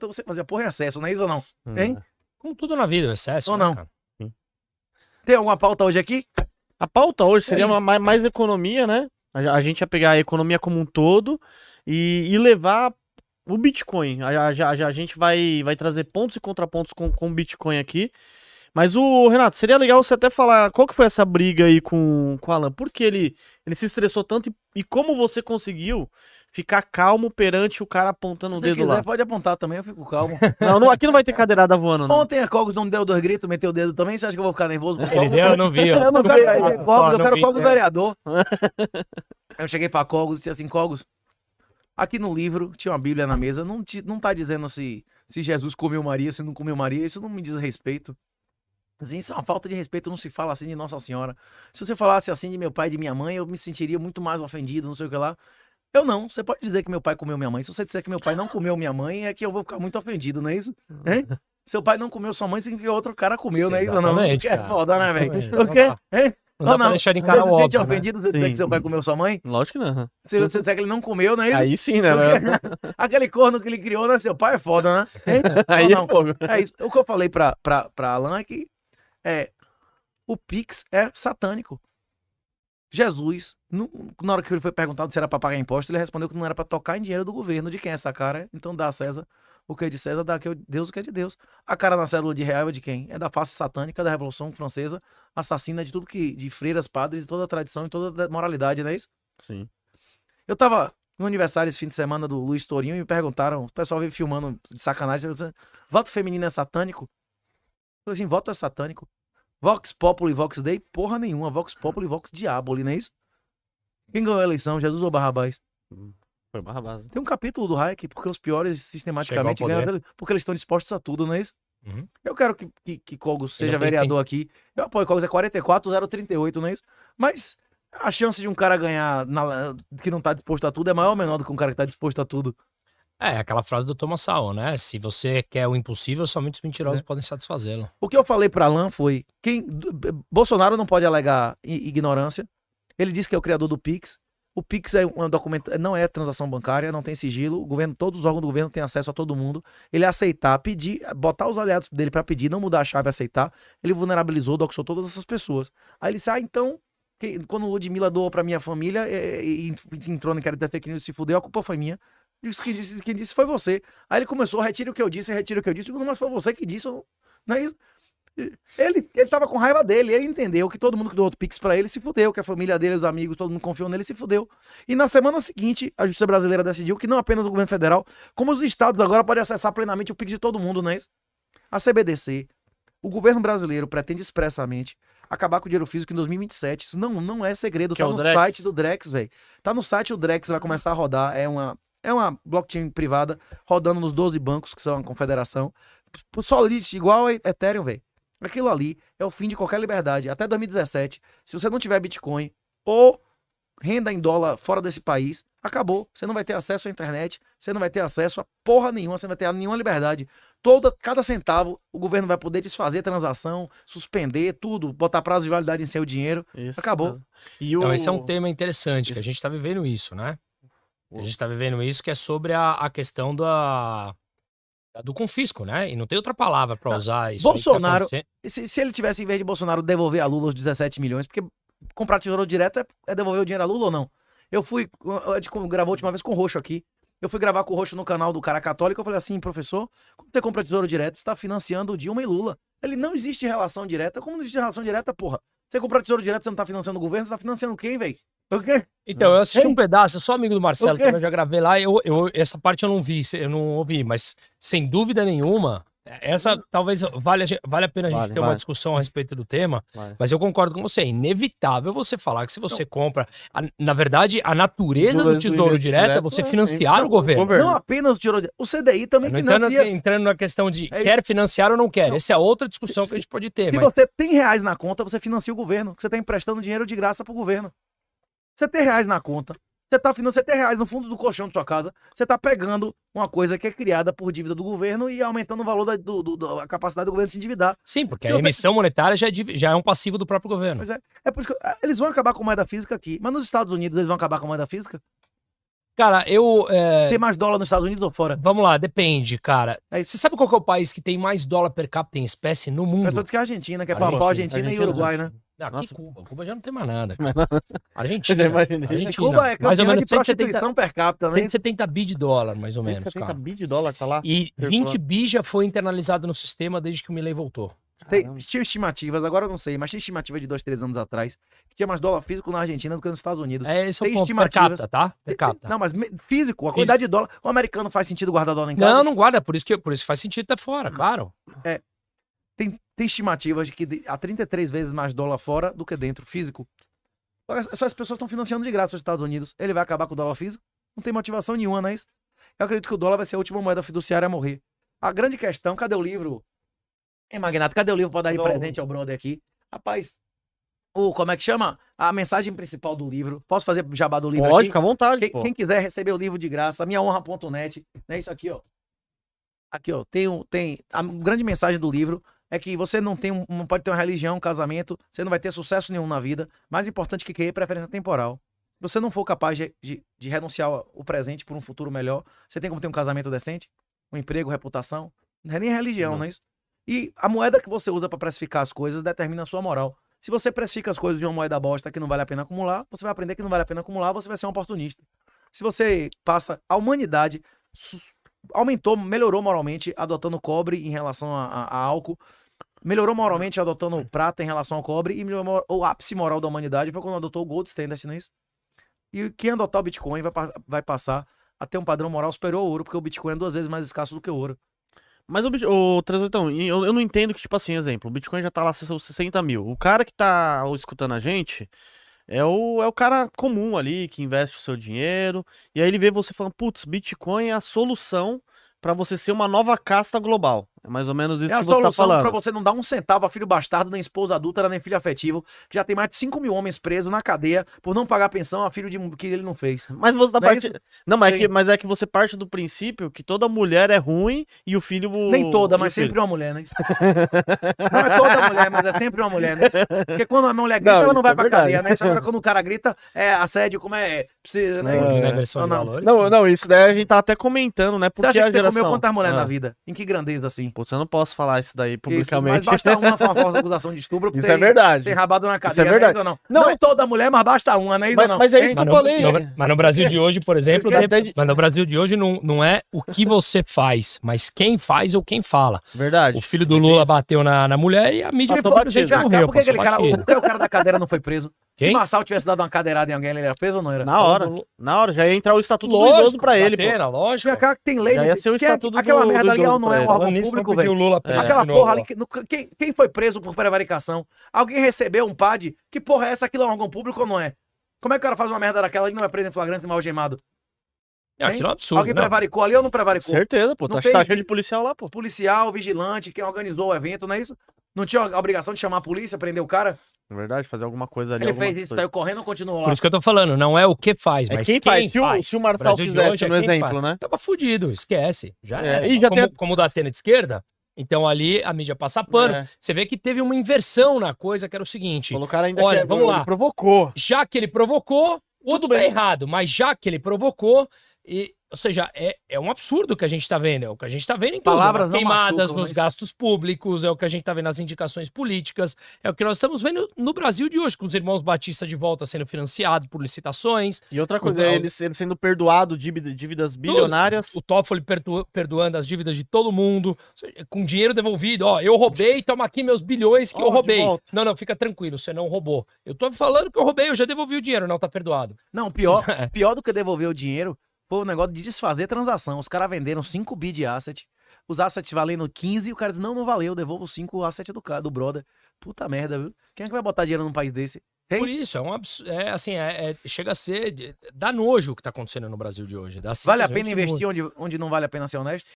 você fazer porra em excesso, não é isso ou não? Hum, hein? É. Como tudo na vida, excesso. Ou né, não? Tem alguma pauta hoje aqui? A pauta hoje é seria uma, mais, mais economia, né? A, a gente ia pegar a economia como um todo e, e levar o Bitcoin. A, a, a- a gente vai, vai trazer pontos e contrapontos com, com o Bitcoin aqui. Mas o Renato, seria legal você até falar qual que foi essa briga aí com, com o Alan. Por que ele, ele se estressou tanto e, e como você conseguiu ficar calmo perante o cara apontando o dedo quiser, lá. pode apontar também, eu fico calmo. Não, não, aqui não vai ter cadeirada voando, não. Ontem a Cogos não deu dois gritos, meteu o dedo também, você acha que eu vou ficar nervoso com o Cogos? Ele deu, eu não vi. eu não quero, eu quero, o Cogos do é. vereador. eu cheguei pra Cogos e disse assim, Cogos, aqui no livro tinha uma Bíblia na mesa, não, te, não tá dizendo se, se Jesus comeu Maria, se não comeu Maria, isso não me diz respeito. Assim, isso é uma falta de respeito, não se fala assim de Nossa Senhora. Se você falasse assim de meu pai e de minha mãe, eu me sentiria muito mais ofendido, não sei o que lá. Eu não. Você pode dizer que meu pai comeu minha mãe. Se você disser que meu pai não comeu minha mãe, é que eu vou ficar muito ofendido, não é isso? Hein? Seu pai não comeu sua mãe, significa que outro cara comeu, né? Isso não. É foda, né, velho? O quê? Hein? Não, não, não. deixar encarar o óbvio, né? ofendido você dizer que seu pai comeu sua mãe? Lógico que não. Né? Se você disser que ele não comeu, né isso? Aí sim, né? né? Aquele corno que ele criou, né? Seu pai é foda, né? Aí é não, É isso. O que eu falei pra, pra, pra Alan é que é, o Pix é satânico. Jesus, no, na hora que ele foi perguntado se era para pagar imposto, ele respondeu que não era para tocar em dinheiro do governo. De quem é essa cara? Então dá a César o que é de César, dá a é Deus o que é de Deus. A cara na célula de real é de quem? É da face satânica da Revolução Francesa, assassina de tudo que. de freiras, padres, de toda a tradição e toda a moralidade, não é isso? Sim. Eu tava no aniversário esse fim de semana do Luiz Torinho e me perguntaram, o pessoal veio filmando de sacanagem, voto feminino é satânico? Eu falei assim, voto é satânico. Vox Populi, Vox Dei, porra nenhuma. Vox Populi, Vox Diaboli, não é isso? Quem ganhou a eleição, Jesus ou Barrabás? Hum, foi Barrabás. Né? Tem um capítulo do Hayek, porque os piores sistematicamente ganham, porque eles estão dispostos a tudo, não é isso? Uhum. Eu quero que, que, que Cogos seja vereador aqui. Eu apoio Cogos, é 44,038, não é isso? Mas a chance de um cara ganhar na, que não tá disposto a tudo é maior ou menor do que um cara que tá disposto a tudo? É, é, aquela frase do Thomas Sowell, né? Se você quer o impossível, somente os mentirosos é. podem satisfazê-lo. O que eu falei para Alain foi, quem Bolsonaro não pode alegar ignorância. Ele disse que é o criador do Pix. O Pix é um documento, não é transação bancária, não tem sigilo. O governo, todos os órgãos do governo têm acesso a todo mundo. Ele aceitar, pedir, botar os aliados dele para pedir, não mudar a chave, aceitar. Ele vulnerabilizou, doxou todas essas pessoas. Aí ele disse, ah, então quando o Ludmilla doou para minha família eh, e, e, e entrou no inquérito ter fake news e se fudeu, a culpa foi minha. Disse, quem, disse, quem disse foi você. Aí ele começou, retira o que eu disse, retira o que eu disse. Eu digo, mas foi você que disse, não é isso? Ele, ele tava com raiva dele, ele entendeu que todo mundo que deu outro pix para ele se fudeu, que a família dele, os amigos, todo mundo confiou nele se fudeu. E na semana seguinte, a Justiça Brasileira decidiu que não apenas o governo federal, como os estados agora podem acessar plenamente o pix de todo mundo, não é isso? A CBDC, o governo brasileiro pretende expressamente acabar com o dinheiro físico em 2027. Isso não, não é segredo, que é tá é no Drex. site do Drex, velho. Tá no site, o Drex vai começar a rodar, é uma é uma blockchain privada rodando nos 12 bancos, que são a confederação. Solidity igual a Ethereum, velho. Aquilo ali é o fim de qualquer liberdade. Até 2017, se você não tiver Bitcoin ou renda em dólar fora desse país, acabou. Você não vai ter acesso à internet, você não vai ter acesso a porra nenhuma, você não vai ter nenhuma liberdade. Toda, cada centavo, o governo vai poder desfazer transação, suspender tudo, botar prazo de validade em seu dinheiro. Isso, acabou. E o... Então, esse é um tema interessante, isso. que a gente está vivendo isso, né? A gente está vivendo isso que é sobre a, a questão da, do confisco, né? E não tem outra palavra para usar isso. Tá Bolsonaro, tá se, se, ele tivesse, em vez de Bolsonaro devolver a Lula os 17 milhões, porque comprar tesouro direto é, é devolver o dinheiro a Lula ou não? Eu fui, a gravou a última vez com o Roxo aqui. Eu fui gravar com o Roxo no canal do Cara Católico. Eu falei assim, professor, como você compra tesouro direto, está financiando o Dilma e Lula. Ele não existe relação direta. Como não existe relação direta, porra? Você compra tesouro direto, você não está financiando o governo, você tá financiando quem, velho? quê? Então, eu assisti Ei. um pedaço, eu sou amigo do Marcelo, que eu já gravei lá. Eu, eu, essa parte eu não vi, eu não ouvi, mas sem dúvida nenhuma, essa talvez vale, vale a pena a gente vale, ter vale. uma discussão a respeito do tema, vale. mas eu concordo com você. É inevitável você falar que se você compra. A, na verdade, a natureza do, tesouro direto, é você é financiar é, o, governo. o governo. Não apenas o tesouro direto. O CDI também é, financia. Entrando, entrando na questão de é quer financiar ou não quer. Essa é outra discussão se, que a gente pode ter. Se mas... você tem reais na conta, você financia o governo, que você está emprestando dinheiro de graça para o governo tem reais na conta. Você está financiando 70 reais no fundo do colchão de sua casa. Você está pegando uma coisa que é criada por dívida do governo e aumentando o valor da do, do, capacidade do governo se endividar. Sim, porque se a emissão monetária já é, já é, um passivo do próprio governo. Pois é. É por isso que é, eles vão acabar com moeda física aqui. Mas nos Estados Unidos eles vão acabar com moeda física? Cara, eu. É... Tem mais dólar nos Estados Unidos ou fora? Vamos lá, depende, cara. É você sabe qual é o país que tem mais dólar per capita em espécie no mundo? Mas que é a Argentina, que é Argentina, pau Argentina, Argentina e Uruguai, né? aqui ah, Nossa. Cuba? Cuba já não tem mais nada. Cara. Argentina. Né? Argentina. Cuba é mais ou menos de 170, per capita, né? 170 bi de dólar, mais ou menos. 170 cara. bi de dólar tá lá. E 20 bi já foi internalizado no sistema desde que o Milley voltou. Tem, tinha estimativas, agora eu não sei, mas tinha estimativa de dois, três anos atrás, que tinha mais dólar físico na Argentina do que nos Estados Unidos. É, esse tem é o ponto, per capita, tá? Per capita. Não, mas físico, a quantidade de dólar, o americano faz sentido guardar dólar em casa? Não, não guarda, por isso que por isso faz sentido estar tá fora, hum. claro. É, tem, tem estimativas de que há 33 vezes mais dólar fora do que dentro, físico. Só as pessoas estão financiando de graça os Estados Unidos. Ele vai acabar com o dólar físico? Não tem motivação nenhuma, não é isso? Eu acredito que o dólar vai ser a última moeda fiduciária a morrer. A grande questão, cadê o livro? É, Magnato, cadê o livro para dar de presente ao brother aqui? Rapaz, o, como é que chama? A mensagem principal do livro. Posso fazer jabá do livro Lógico, aqui? à vontade, quem, pô. quem quiser receber o livro de graça, minhaonra.net, é né? isso aqui, ó. Aqui, ó, tem, um, tem a grande mensagem do livro é que você não tem um, não pode ter uma religião, um casamento, você não vai ter sucesso nenhum na vida. Mais importante que querer é preferência temporal. Se você não for capaz de, de, de renunciar o presente por um futuro melhor, você tem como ter um casamento decente, um emprego, reputação. Não é nem religião, não, não é isso? E a moeda que você usa para precificar as coisas determina a sua moral. Se você precifica as coisas de uma moeda bosta que não vale a pena acumular, você vai aprender que não vale a pena acumular, você vai ser um oportunista. Se você passa a humanidade aumentou, melhorou moralmente adotando cobre em relação a, a, a álcool, Melhorou moralmente adotando o prata em relação ao cobre e melhorou o ápice moral da humanidade foi quando adotou o gold standard, não é isso? E quem adotar o Bitcoin vai, vai passar a ter um padrão moral superior ao ouro, porque o Bitcoin é duas vezes mais escasso do que o ouro. Mas o, o então eu, eu não entendo que, tipo assim, exemplo, o Bitcoin já tá lá 60 mil. O cara que tá escutando a gente é o, é o cara comum ali, que investe o seu dinheiro, e aí ele vê você falando, putz, Bitcoin é a solução para você ser uma nova casta global. É mais ou menos isso é que você está falando. para você não dar um centavo a filho bastardo, nem esposa adulta, nem filho afetivo, que já tem mais de 5 mil homens presos na cadeia por não pagar pensão a filho de que ele não fez. Mas você tá não parte... É não, mas é, que, mas é que você parte do princípio que toda mulher é ruim e o filho... Nem toda, mas sempre uma mulher, né? não é toda mulher, mas é sempre uma mulher, né? Porque quando a mulher grita, não, ela não vai é pra verdade. cadeia, né? Só agora quando o cara grita, é assédio, como é... Precisa, né? É. Não, não, não, isso daí a gente tá até comentando, né? Porque Você acha que a geração... você comeu quantas mulheres na ah. vida? Em que grandeza, assim? Putz, eu não posso falar isso daí publicamente. Isso, mas basta uma famosa acusação de estupro. Isso ter, é verdade. Ser rabado na cadeira. Isso é né, verdade. Né, não. Não, não é- toda mulher, mas basta uma, né? Mas, não. mas é isso mas que eu falei. No, mas no Brasil de hoje, por exemplo, de... mas no Brasil de hoje não, não é o que você faz, mas quem faz ou quem fala. Verdade. O filho do Lula bateu na, na mulher e a mídia ah, morreu. Por que aquele cara, o cara da cadeira não foi preso? Quem? Se Marçal tivesse dado uma cadeirada em alguém, ele era preso ou não era? Na hora. Na hora, já ia entrar o estatuto lógico, do idoso pra ele. Era Lógico. É cara que tem lei. Já ia ser o é estatuto é, Aquela do, merda do ali não é tá um órgão público, velho. É. Aquela porra ali. Que, no, quem, quem foi preso por prevaricação? Alguém recebeu um PAD? Que porra é essa? Aquilo é um órgão público ou não é? Como é que o cara faz uma merda daquela e não é preso em flagrante e mal algemado? É aquilo é um absurdo. Alguém não. prevaricou ali ou não prevaricou? Certeza, pô. Não tá tá tem... tá cheio de policial lá, pô. Policial, vigilante, quem organizou o evento, não é isso? Não tinha a obrigação de chamar a polícia, prender o cara? Na verdade, fazer alguma coisa ali. Ele fez isso, saiu correndo, continuou lá. Por isso que eu tô falando, não é o que faz, é mas quem, quem faz. faz. Se o, Marçal fizesse, é no exemplo, faz. né? Tava fudido, esquece. Já é. E já como, tem... como da Atena de esquerda, então ali a mídia passa pano. É. Você vê que teve uma inversão na coisa, que era o seguinte. Colocaram ainda olha, que vamos lá. Ele provocou. Já que ele provocou, o outro tá errado, mas já que ele provocou, e ou seja, é, é um absurdo o que a gente está vendo. É o que a gente está vendo em Palavras tudo. Queimadas machucam, nos mas... gastos públicos, é o que a gente está vendo nas indicações políticas, é o que nós estamos vendo no Brasil de hoje, com os irmãos Batista de volta sendo financiado por licitações. E outra coisa, o... É ele, sendo perdoado dívidas bilionárias. Tudo. O Toffoli perdo... perdoando as dívidas de todo mundo, com dinheiro devolvido. Ó, eu roubei, toma aqui meus bilhões que oh, eu roubei. Não, não, fica tranquilo, você não roubou. Eu estou falando que eu roubei, eu já devolvi o dinheiro, não, tá perdoado. Não, pior, é. pior do que devolver o dinheiro Pô, o negócio de desfazer transação. Os caras venderam 5 bi de asset, os assets valendo 15, o cara diz, não, não valeu, devolvo 5 assets asset do cara, do brother. Puta merda, viu? Quem é que vai botar dinheiro num país desse? Por isso, é um absurdo. É, assim, é, é, chega a ser. Dá nojo o que tá acontecendo no Brasil de hoje. vale a pena investir onde, onde não vale a pena ser honesto?